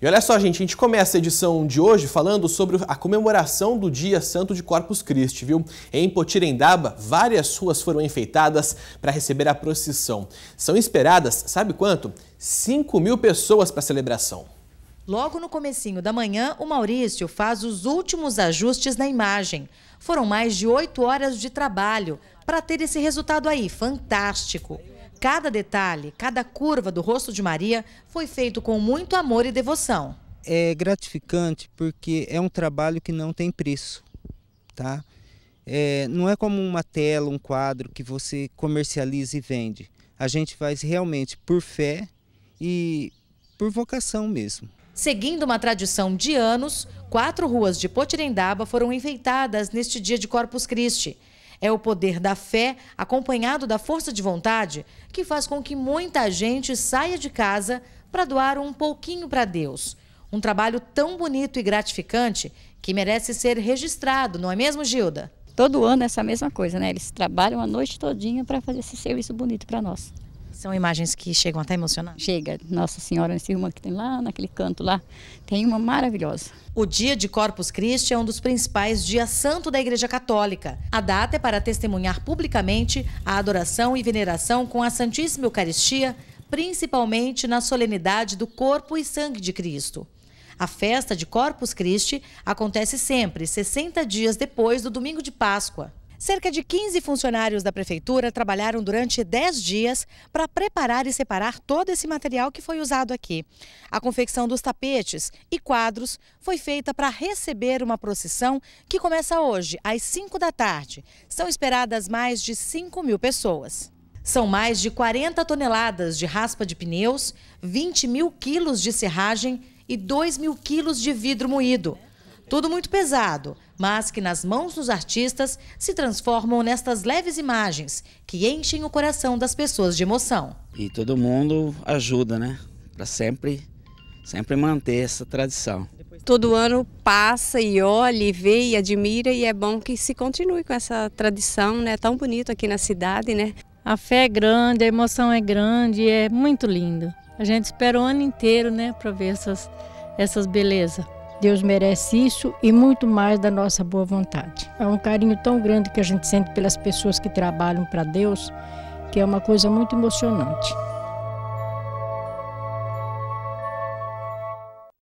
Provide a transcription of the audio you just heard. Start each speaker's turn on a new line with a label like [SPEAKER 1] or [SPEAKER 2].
[SPEAKER 1] E olha só, gente, a gente começa a edição de hoje falando sobre a comemoração do Dia Santo de Corpus Christi, viu? Em Potirendaba, várias ruas foram enfeitadas para receber a procissão. São esperadas, sabe quanto? 5 mil pessoas para a celebração.
[SPEAKER 2] Logo no comecinho da manhã, o Maurício faz os últimos ajustes na imagem. Foram mais de oito horas de trabalho para ter esse resultado aí, fantástico. Cada detalhe, cada curva do rosto de Maria foi feito com muito amor e devoção.
[SPEAKER 1] É gratificante porque é um trabalho que não tem preço, tá? É, não é como uma tela, um quadro que você comercializa e vende. A gente faz realmente por fé e por vocação mesmo.
[SPEAKER 2] Seguindo uma tradição de anos, quatro ruas de Potirendaba foram enfeitadas neste dia de Corpus Christi. É o poder da fé, acompanhado da força de vontade, que faz com que muita gente saia de casa para doar um pouquinho para Deus. Um trabalho tão bonito e gratificante que merece ser registrado, não é mesmo, Gilda? Todo ano é essa mesma coisa, né? Eles trabalham a noite todinha para fazer esse serviço bonito para nós. São imagens que chegam até emocionar. Chega, Nossa Senhora, nesse uma que tem lá naquele canto lá, tem uma maravilhosa. O dia de Corpus Christi é um dos principais dias santo da Igreja Católica. A data é para testemunhar publicamente a adoração e veneração com a Santíssima Eucaristia, principalmente na solenidade do corpo e sangue de Cristo. A festa de Corpus Christi acontece sempre 60 dias depois do domingo de Páscoa. Cerca de 15 funcionários da prefeitura trabalharam durante 10 dias para preparar e separar todo esse material que foi usado aqui. A confecção dos tapetes e quadros foi feita para receber uma procissão que começa hoje, às 5 da tarde. São esperadas mais de 5 mil pessoas. São mais de 40 toneladas de raspa de pneus, 20 mil quilos de serragem e 2 mil quilos de vidro moído. Tudo muito pesado mas que nas mãos dos artistas se transformam nestas leves imagens que enchem o coração das pessoas
[SPEAKER 1] de emoção. E todo mundo ajuda, né? Para sempre, sempre manter essa tradição. Todo
[SPEAKER 2] ano passa e olha e vê e admira e é bom que se continue com essa tradição, né? Tão bonito aqui na cidade, né? A fé é grande, a emoção é grande, é muito lindo. A gente espera o ano inteiro, né, para ver essas essas belezas. Deus merece isso e muito mais da nossa boa vontade. É um carinho tão grande que a gente sente pelas pessoas que trabalham para Deus, que é uma coisa muito emocionante.